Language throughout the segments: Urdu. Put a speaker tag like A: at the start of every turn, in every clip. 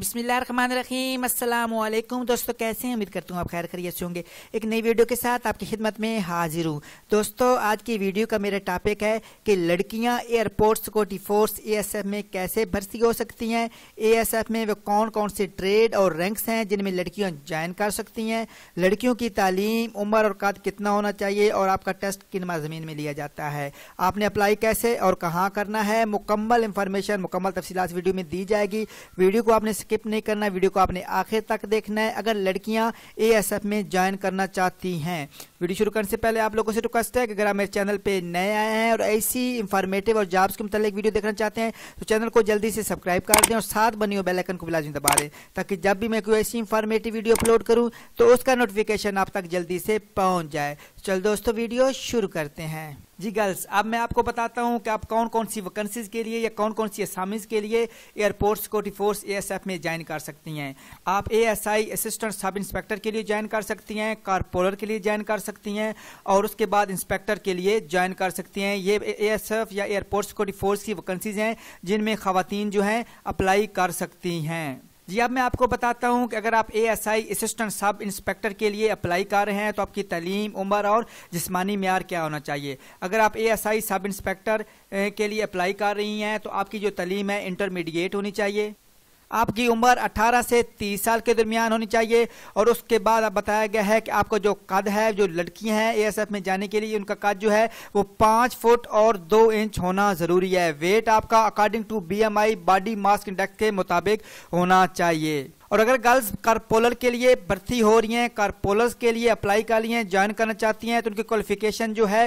A: بسم اللہ الرحمن الرحیم السلام علیکم دوستو کیسے ہیں امید کرتا ہوں آپ خیر خیر سے ہوں گے ایک نئی ویڈیو کے ساتھ آپ کی خدمت میں حاضر ہوں دوستو آج کی ویڈیو کا میرا ٹاپک ہے کہ لڑکیاں airport security force A S F میں کیسے بھرتی ہو سکتی ہیں اے ایس ایف میں وہ کون کون سے ٹریڈ اور رینکس ہیں جن میں لڑکیاں جوائن کر سکتی ہیں لڑکیوں کی تعلیم عمر اور قد کتنا ہونا چاہیے اور آپ کا ٹیسٹ کنما زمین میں لیا جاتا ہے آپ نے اپلائی کیسے اور کہاں کرنا ہے مکمل انفارمیشن مکمل تفصیلات ویڈیو میں دی جائے گی ویڈیو کو آپ نے سکپ نہیں کرنا ویڈیو کو آپ نے آخر تک دیکھنا ہے اگر لڑکیاں اے ایس ایف میں جوائن کرنا چاہتی ہیں ویڈیو شروع کرنے سے پہلے آپ لوگوں سے ریکویسٹ ہے کہ اگر آپ میرے چینل پہ نئے آئے ہیں اور ایسی انفارمیٹیو اور جابس کے متعلق ویڈیو دیکھنا چاہتے ہیں تو چینل کو جلدی سے سبسکرائب کر دیں اور ساتھ بنی ہو بیل کو دبا دیں تاکہ جب بھی میں کوئی ایسی انفارمیٹیو ویڈیو اپلوڈ کروں تو اس کا نوٹیفیکیشن آپ تک جلدی سے پہنچ جائے چل دوستو ویڈیو شروع کرتے ہیں جی گرلز اب میں آپ کو بتاتا ہوں کہ آپ کون کون سی ویکنسیز کے لیے یا کون کون سی اسامیز کے لیے airport security force A S F میں جوائن کر سکتی ہیں آپ A S I assistant sub inspector کے لیے جوائن کر سکتی ہیں کارپولر کے لیے جوائن کر سکتی ہیں سکتی ہیں اور اس کے بعد انسپیکٹر کے لیے جوائن کر سکتی ہیں یہ اے ایس ایف یا فورس کی ویکنسیز ہیں جن میں خواتین جو ہیں اپلائی کر سکتی ہیں جی اب میں آپ کو بتاتا ہوں کہ اگر آپ A S I assistant sub inspector کے لیے اپلائی کر رہے ہیں تو آپ کی تعلیم عمر اور جسمانی معیار کیا ہونا چاہیے اگر آپ A S I sub inspector کے لیے اپلائی کر رہی ہیں تو آپ کی جو تعلیم ہے انٹرمیڈیٹ ہونی چاہیے آپ کی عمر اٹھارہ سے تیس سال کے درمیان ہونی چاہیے اور اس کے بعد آپ بتایا گیا ہے کہ آپ کا جو قد ہے جو لڑکی ہیں اے ایس ایف میں جانے کے لیے ان کا قد جو ہے وہ پانچ فٹ اور دو انچ ہونا ضروری ہے ویٹ آپ کا according to B M I body mass index کے مطابق ہونا چاہیے اور اگر گرلز کارپولر کے لیے بھرتی ہو رہی ہیں کارپولرز کے لیے اپلائی کر لیے جوائن کرنا چاہتی ہیں تو ان کی کوالیفیکیشن جو ہے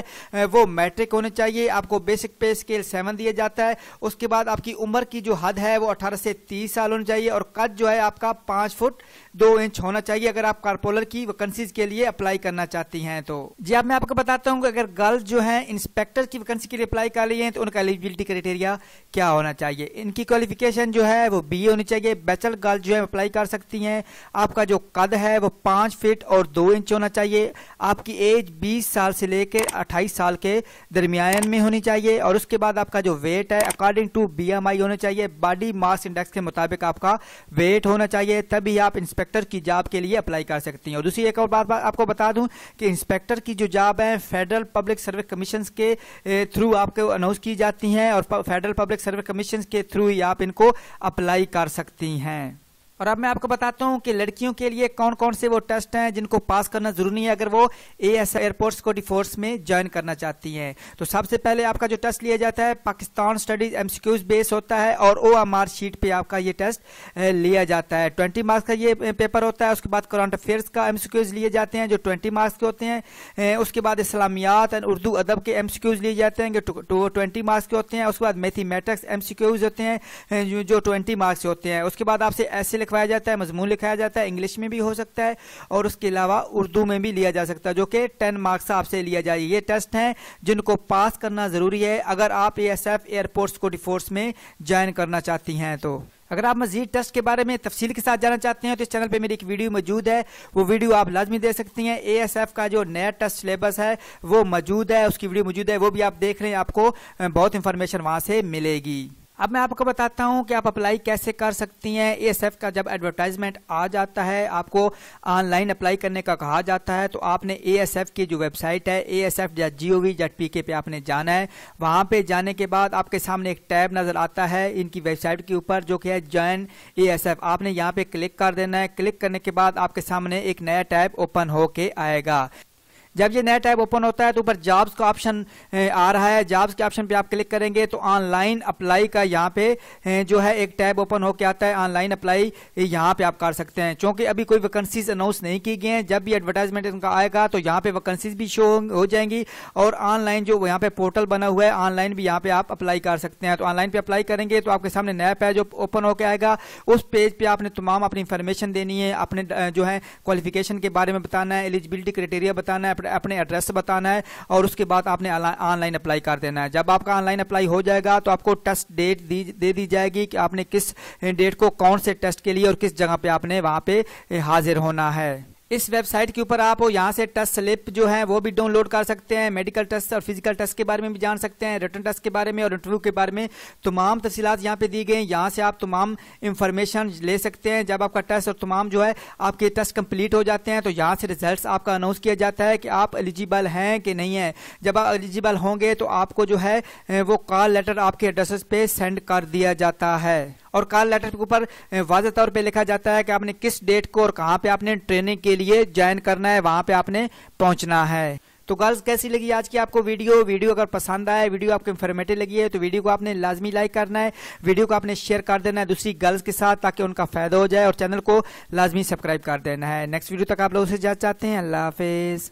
A: وہ میٹرک ہونی چاہیے آپ کو بیسک پے اسکیل سیون دیا جاتا ہے اس کے بعد آپ کی عمر کی جو حد ہے وہ اٹھارہ سے تیس سال ہونی چاہیے اور قد جو ہے آپ کا پانچ فٹ دو انچ ہونا چاہیے اگر آپ کارپولر کی ویکنسیز کے لیے اپلائی کرنا چاہتی ہیں تو جی اب میں آپ کو بتاتا ہوں کہ اگر گرلز جو ہیں انسپیکٹر کی ویکنسی کے لیے اپلائی کر لیے تو ان کا ایلیجیبلٹی کریٹیریا کیا ہونا چاہیے ان کی کوالیفیکیشن جو ہے وہ بی اے ہونی چاہیے بیچلر گرلز جو ہے اپلائی کر سکتی ہیں آپ کا جو قد ہے وہ پانچ فٹ اور دو انچ ہونا چاہیے آپ کی ایج بیس سال سے لے کے اٹھائیس سال کے درمیان میں ہونی چاہیے اور اس کے بعد آپ کا جو ویٹ ہے according to B M I ہونا چاہیے تبھی آپ انسپیکٹر کی جاب کے لیے اپلائی کر سکتی ہیں اور دوسری ایک اور بات آپ کو بتا دوں کہ انسپیکٹر کی جو جاب ہے فیڈرل پبلک سروس کمیشنز کے تھرو eh, آپ اناؤنس کی جاتی ہیں اور فیڈرل پبلک سروس کمیشنز کے تھرو ہی آپ ان کو اپلائی کر سکتی ہیں اور اب میں آپ کو بتاتا ہوں کہ لڑکیوں کے لیے کون کون سے وہ ٹیسٹ ہیں جن کو پاس کرنا ضروری ہے اگر وہ A S airport security force میں جوائن کرنا چاہتی ہیں تو سب سے پہلے آپ کا جو ٹیسٹ لیا جاتا ہے پاکستان اسٹڈیز ایم کیوز بیس ہوتا ہے اور او ایم آر شیٹ پہ آپ کا یہ ٹیسٹ لیا جاتا ہے ٹوئنٹی مارکس کا یہ پیپر ہوتا ہے اس کے بعد کرنٹ افیئرس کا ایم کیوز لیے جاتے ہیں جو ٹوینٹی مارکس کے ہوتے ہیں اس کے بعد اسلامیات اردو ادب کے ایم کیوز لیے جاتے ہیں جو ٹوینٹی مارکس کے ہوتے ہیں اس کے بعد میتھی میٹکس ایم سی کیوز ہوتے ہیں جو ٹوینٹی مارکس ہوتے ہیں اس کے بعد آپ سے ایسے لکھوایا جاتا ہے مضمون لکھایا جاتا ہے انگلیش میں بھی ہو سکتا ہے اور اس کے علاوہ اردو میں بھی لیا جا سکتا ہے جو کہ ٹین مارکس آپ سے لیا جائے یہ ٹیسٹ ہیں جن کو پاس کرنا ضروری ہے اگر آپ ایس ایف ائرپورٹس کو ڈیفورس میں جائن کرنا چاہتی ہیں تو اگر آپ مزید ٹیسٹ کے بارے میں تفصیل کے ساتھ جانا چاہتے ہیں تو اس چینل پہ میری ایک ویڈیو موجود ہے وہ ویڈیو آپ لازمی دے سکتی ہیں اے ایس ایف کا جو نیا ٹیسٹ سلیبس ہے وہ موجود ہے اس کی ویڈیو موجود ہے وہ بھی آپ دیکھ رہے ہیں آپ کو بہت انفارمیشن وہاں سے ملے گی اب میں آپ کو بتاتا ہوں کہ آپ اپلائی کیسے کر سکتی ہیں اے ایس ایف کا جب ایڈورٹائزمنٹ آ جاتا ہے آپ کو آن لائن اپلائی کرنے کا کہا جاتا ہے تو آپ نے اے ایس ایف کی جو ویب سائٹ ہے A S F G O V جیٹ پی کے پہ آپ نے جانا ہے وہاں پہ جانے کے بعد آپ کے سامنے ایک ٹیب نظر آتا ہے ان کی ویب سائٹ کے اوپر جو کہ ہے جوائن اے ایس ایف آپ نے یہاں پہ کلک کر دینا ہے کلک کرنے کے بعد آپ کے سامنے ایک نیا ٹیب اوپن ہو کے آئے گا جب یہ نیٹ ٹیب اوپن ہوتا ہے تو اوپر جابز کا آپشن آ رہا ہے جابز کے آپشن پہ آپ کلک کریں گے تو آن لائن اپلائی کا یہاں پہ جو ہے ایک ٹیب اوپن ہو کے آتا ہے آن لائن اپلائی یہاں پہ آپ کر سکتے ہیں چونکہ ابھی کوئی ویکنسیز اناؤنس نہیں کی گئی ہیں جب بھی ایڈورٹائزمنٹ کا آئے گا تو یہاں پہ ویکنسیز بھی شو ہو جائیں گی اور آن لائن جو یہاں پہ پورٹل بنا ہوا ہے آن لائن بھی یہاں پہ آپ اپلائی کر سکتے ہیں تو آن لائن پہ اپلائی کریں گے تو آپ کے سامنے نیا پیپ جو اوپن ہو کے آئے گا اس پیج پہ آپ نے تمام اپنی انفارمیشن دینی ہے اپنے جو ہے کوالیفیکیشن کے بارے میں بتانا ہے ایلیجیبلٹی کریٹیریا بتانا ہے اپنے ایڈریس بتانا ہے اور اس کے بعد آپ نے آن لائن اپلائی کر دینا ہے جب آپ کا آن لائن اپلائی ہو جائے گا تو آپ کو ٹیسٹ ڈیٹ دے دی جائے گی کہ آپ نے کس ڈیٹ کو کون سے ٹیسٹ کے لیے اور کس جگہ پہ آپ نے وہاں پہ حاضر ہونا ہے اس ویب سائٹ کے اوپر آپ یہاں سے ٹیسٹ سلپ جو ہیں وہ بھی ڈاؤن لوڈ کر سکتے ہیں میڈیکل ٹیسٹ اور فزیکل ٹیسٹ کے بارے میں بھی جان سکتے ہیں ریٹرن ٹیسٹ کے بارے میں اور انٹرویو کے بارے میں تمام تفصیلات یہاں پہ دی ہیں یہاں سے آپ تمام انفارمیشن لے سکتے ہیں جب آپ کا ٹیسٹ اور تمام جو ہے آپ کے ٹیسٹ کمپلیٹ ہو جاتے ہیں تو یہاں سے ریزلٹس آپ کا اناؤنس کیا جاتا ہے کہ آپ ایلیجیبل ہیں کہ نہیں ہیں جب آپ ایلیجیبل ہوں گے تو آپ کو جو ہے وہ کال لیٹر آپ کے ایڈریسز پہ سینڈ کر دیا جاتا ہے اور کال لیٹر کے اوپر واضح طور پہ لکھا جاتا ہے کہ آپ نے کس ڈیٹ کو اور کہاں پہ آپ نے ٹریننگ کے لیے جوائن کرنا ہے وہاں پہ آپ نے پہنچنا ہے تو گرلز کیسی لگی آج کی آپ کو ویڈیو ویڈیو اگر پسند آیا ویڈیو آپ کو انفارمیٹو لگی ہے تو ویڈیو کو آپ نے لازمی لائک کرنا ہے ویڈیو کو آپ نے شیئر کر دینا ہے دوسری گرلز کے ساتھ تاکہ ان کا فائدہ ہو جائے اور چینل کو لازمی سبسکرائب کر دینا ہے نیکسٹ ویڈیو تک آپ لوگ سے جات چاہتے ہیں اللہ حافظ